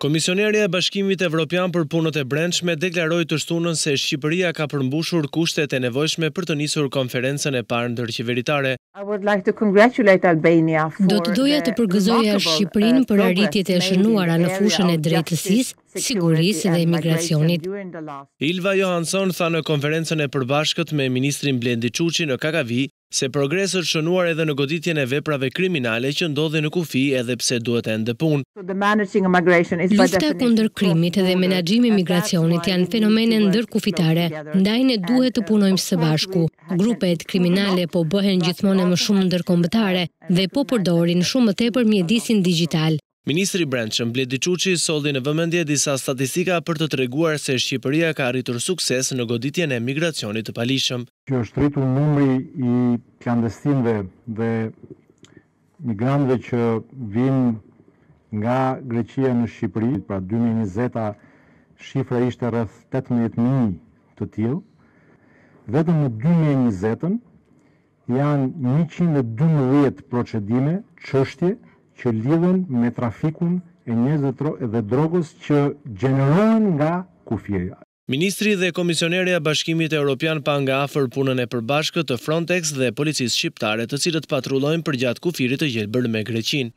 Komisioneri e Bashkimit Evropian për punët e brendshme deklaroi të shtunën se Shqipëria ka përmbushur kushtet e nevojshme për të nisur konferencën e parë ndërqeveritare. Do të doja të përgëzoja Shqipërinë për uh, arritjet e shënuara në fushën e drejtësisë sigurisë dhe imigracionit. Ilva Johansson tha në konferencën e përbashkët me ministrin Blendi Quqi në Kakavi se progresët shënuar edhe në goditjen e veprave kriminale që ndodhe në kufi edhe pse duhet e ndëpun. Lufta kunder krimit dhe menagjimi migracionit janë fenomene ndër kufitare, ndajne duhet të uh, punojmë së bashku. Grupet kriminale po bëhen gjithmonë më shumë ndër kombëtare dhe po përdorin shumë të e për mjedisin digital. Ministri Brençëm Bledi Quqi soldi në vëmendje disa statistika për të treguar se Shqipëria ka arritur sukses në goditjen e migracionit të palishëm. Kjo është rritur numri i klandestinve dhe migrantve që vinë nga Greqia në Shqipëri, pra 2020-a shifra ishte rrëth 18.000 të tjilë, vetëm në 2020-ën janë 112 procedime qështje, që lidhen me trafikun e njerëzve dhe drogës që gjenerohen nga kufjeja. Ministri dhe Komisioneri e Bashkimit Europian pa nga punën e përbashkët të Frontex dhe policisë shqiptare të cilët patrullojnë përgjatë kufirit të jetë me Greqinë.